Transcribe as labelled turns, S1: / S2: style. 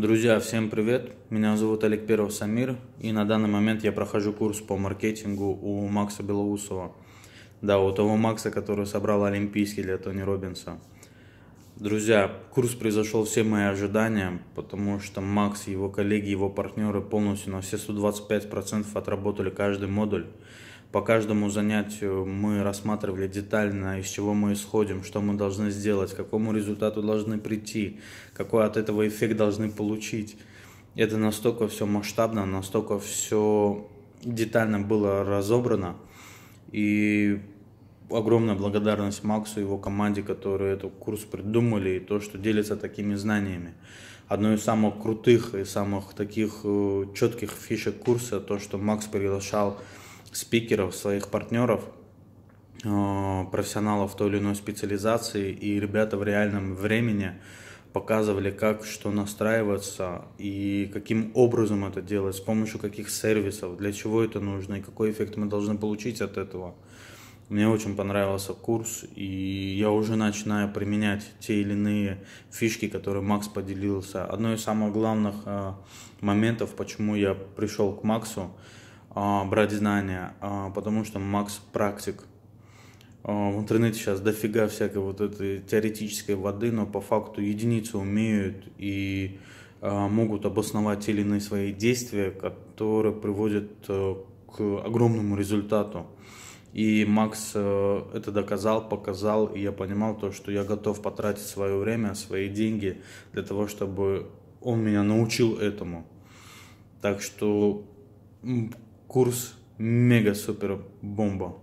S1: Друзья, всем привет! Меня зовут Олег Перов Самир, и на данный момент я прохожу курс по маркетингу у Макса Белоусова. Да, у того Макса, который собрал Олимпийский для Тони Робинса. Друзья, курс произошел все мои ожидания, потому что Макс, его коллеги, его партнеры полностью на все 125% отработали каждый модуль. По каждому занятию мы рассматривали детально, из чего мы исходим, что мы должны сделать, к какому результату должны прийти, какой от этого эффект должны получить. Это настолько все масштабно, настолько все детально было разобрано. И огромная благодарность Максу и его команде, которые этот курс придумали, и то, что делятся такими знаниями. Одно из самых крутых и самых таких э, четких фишек курса, то, что Макс приглашал спикеров, своих партнеров, э, профессионалов той или иной специализации, и ребята в реальном времени показывали, как что настраиваться и каким образом это делать, с помощью каких сервисов, для чего это нужно и какой эффект мы должны получить от этого. Мне очень понравился курс, и я уже начинаю применять те или иные фишки, которые Макс поделился. Одно из самых главных э, моментов, почему я пришел к Максу, а, брать знания, а, потому что Макс практик. А, в интернете сейчас дофига всякой вот этой теоретической воды, но по факту единицы умеют и могут обосновать те или иные свои действия, которые приводят э, к огромному результату. И Макс э, это доказал, показал, и я понимал то, что я готов потратить свое время, свои деньги для того, чтобы он меня научил этому. Так что curso mega super bombom.